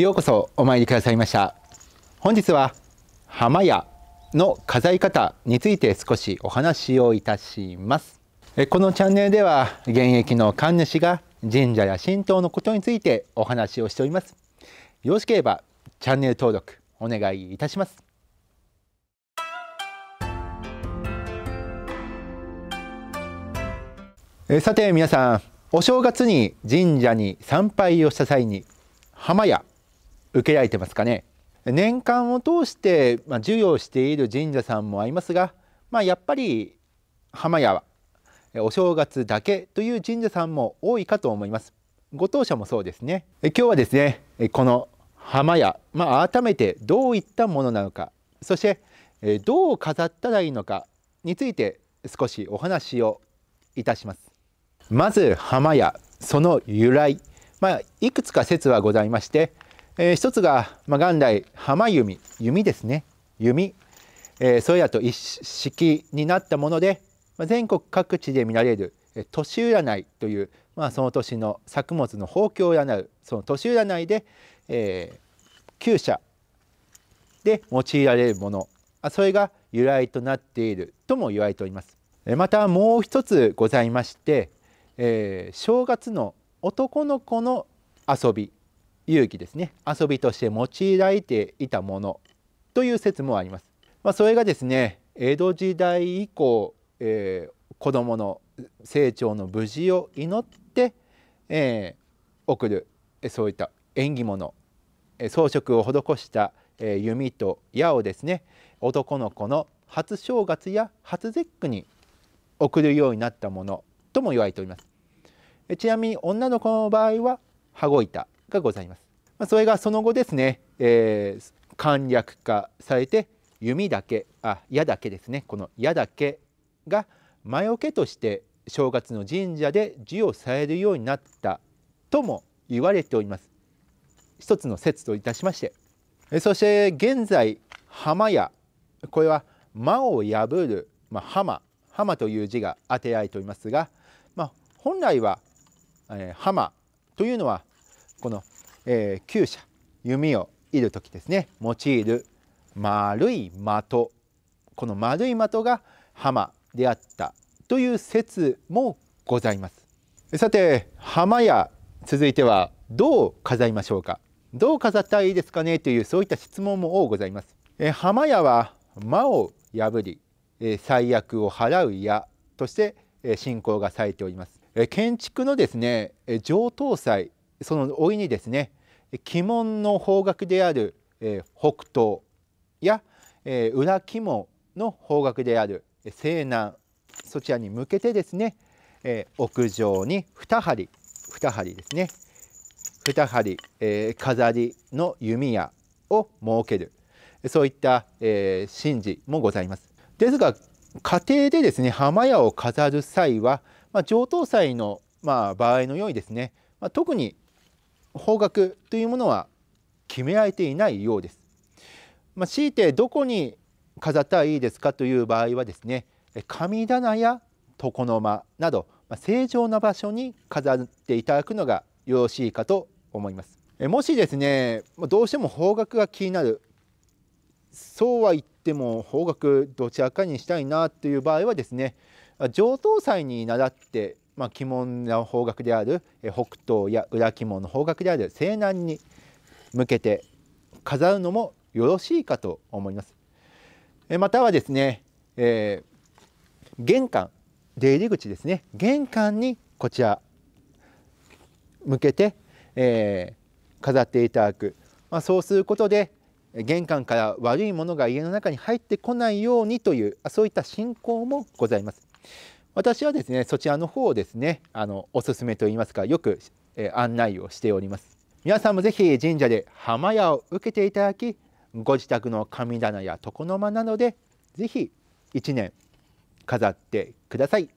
ようこそお参りくださいました本日は浜屋の飾り方について少しお話をいたしますこのチャンネルでは現役の神主が神社や神道のことについてお話をしておりますよろしければチャンネル登録お願いいたしますさて皆さんお正月に神社に参拝をした際に浜屋受けられてますかね年間を通してま授与している神社さんもありますが、まあ、やっぱり浜屋はお正月だけという神社さんも多いかと思いますご当社もそうですね今日はですねこの浜屋、まあ、改めてどういったものなのかそしてどう飾ったらいいのかについて少しお話をいたしますまず浜屋その由来、まあ、いくつか説はございましてえー、一つが、まあ、元来浜弓弓ですね弓、えー、それらと一式になったもので、まあ、全国各地で見られる、えー、年占いという、まあ、その年の作物の豊況を占うその年占いで、えー、厩舎で用いられるものあそれが由来となっているとも言われております。えまたもう一つございまして、えー、正月の男の子の遊び遊戯ですね遊びとして用いられていたものという説もあります。まあ、それがですね江戸時代以降、えー、子どもの成長の無事を祈って、えー、送るそういった縁起物装飾を施したえ弓と矢をですね男の子の初正月や初絶句に送るようになったものとも言われております。ちなみに女の子の場合は羽子板がございます。まあ、それがその後ですね、えー、簡略化されて弓だけあ矢だけですねこの矢だけが魔除けとして正月の神社で授与されるようになったとも言われております一つの説といたしましてそして現在浜矢これは魔を破る、まあ、浜浜という字が当てられておりますが、まあ、本来は、えー、浜というのはこのえー、弓射弓を射る時ですね用いる丸い的この丸い的が浜であったという説もございますさて浜や続いてはどう飾りましょうかどう飾ったらいいですかねというそういった質問も多ございます、えー、浜屋は間を破り、えー、最悪を払う矢として、えー、信仰がされております、えー、建築のですね、えー、上等祭そのいにですね鬼門の方角である、えー、北東や、えー、裏鬼門の方角である西南そちらに向けてですね、えー、屋上に2針2針ですね2針、えー、飾りの弓矢を設けるそういった、えー、神事もございます。ですが家庭でですね浜屋を飾る際は、まあ、上等祭の、まあ、場合のようにですね、まあ、特に方角というものは決められていないようです。まあ、強いてどこに飾ったらいいですかという場合はですね神棚や床の間など、まあ、正常な場所に飾っていただくのがよろしいかと思います。もしですねどうしても方角が気になるそうは言っても方角どちらかにしたいなという場合はですね上等祭に習ってまあ、鬼門の方角である北東や裏鬼門の方角である西南に向けて飾るのもよろしいかと思います。またはですね、えー、玄関出入り口ですね玄関にこちら向けて、えー、飾っていただく、まあ、そうすることで玄関から悪いものが家の中に入ってこないようにというそういった信仰もございます。私はですねそちらの方をですねあのおすすめといいますかよく、え案内をしております皆さんもぜひ神社で浜屋を受けていただきご自宅の神棚や床の間などでぜひ1年飾ってください。